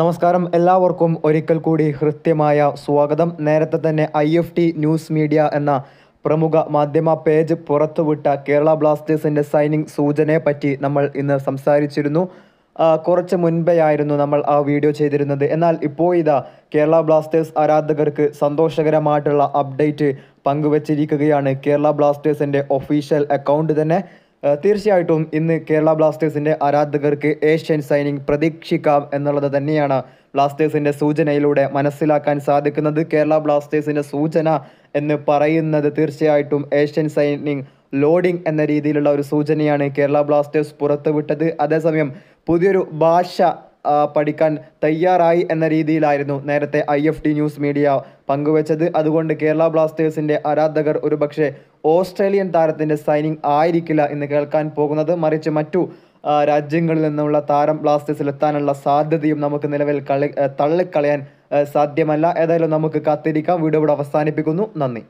നമസ്കാരം എല്ലാവർക്കും ഒരിക്കൽ കൂടി ഹൃദ്യമായ സ്വാഗതം നേരത്തെ തന്നെ I F T news media എന്ന പ്രമുഖ മാധ്യമ പേജ് പുറത്തുവിട്ട കേരള ബ്ലാസ്റ്റേഴ്സിൻ്റെ സൈനിങ് പറ്റി നമ്മൾ ഇന്ന് സംസാരിച്ചിരുന്നു കുറച്ച് മുൻപേ ആയിരുന്നു നമ്മൾ ആ വീഡിയോ ചെയ്തിരുന്നത് എന്നാൽ ഇപ്പോൾ ഇതാ കേരള ബ്ലാസ്റ്റേഴ്സ് ആരാധകർക്ക് സന്തോഷകരമായിട്ടുള്ള അപ്ഡേറ്റ് പങ്കുവച്ചിരിക്കുകയാണ് കേരള ബ്ലാസ്റ്റേഴ്സിൻ്റെ ഒഫീഷ്യൽ അക്കൗണ്ട് തന്നെ തീർച്ചയായിട്ടും ഇന്ന് കേരള ബ്ലാസ്റ്റേഴ്സിൻ്റെ ആരാധകർക്ക് ഏഷ്യൻ സൈനിങ് പ്രതീക്ഷിക്കാം എന്നുള്ളത് തന്നെയാണ് ബ്ലാസ്റ്റേഴ്സിൻ്റെ സൂചനയിലൂടെ മനസ്സിലാക്കാൻ സാധിക്കുന്നത് കേരള ബ്ലാസ്റ്റേഴ്സിൻ്റെ സൂചന എന്ന് പറയുന്നത് തീർച്ചയായിട്ടും ഏഷ്യൻ സൈനിങ് ലോഡിംഗ് എന്ന രീതിയിലുള്ള ഒരു സൂചനയാണ് കേരള ബ്ലാസ്റ്റേഴ്സ് പുറത്തുവിട്ടത് അതേസമയം പുതിയൊരു ഭാഷ പഠിക്കാൻ തയ്യാറായി എന്ന രീതിയിലായിരുന്നു നേരത്തെ I F T news media പങ്കുവച്ചത് അതുകൊണ്ട് കേരള ബ്ലാസ്റ്റേഴ്സിൻ്റെ ആരാധകർ ഒരുപക്ഷെ ഓസ്ട്രേലിയൻ താരത്തിൻ്റെ സൈനിങ് ആയിരിക്കില്ല എന്ന് കേൾക്കാൻ പോകുന്നത് മറിച്ച് മറ്റു രാജ്യങ്ങളിൽ നിന്നുള്ള താരം ബ്ലാസ്റ്റേഴ്സിൽ എത്താനുള്ള സാധ്യതയും നമുക്ക് നിലവിൽ കളി തള്ളിക്കളയാൻ സാധ്യമല്ല ഏതായാലും നമുക്ക് കാത്തിരിക്കാം വീഡിയോ ഇവിടെ അവസാനിപ്പിക്കുന്നു നന്ദി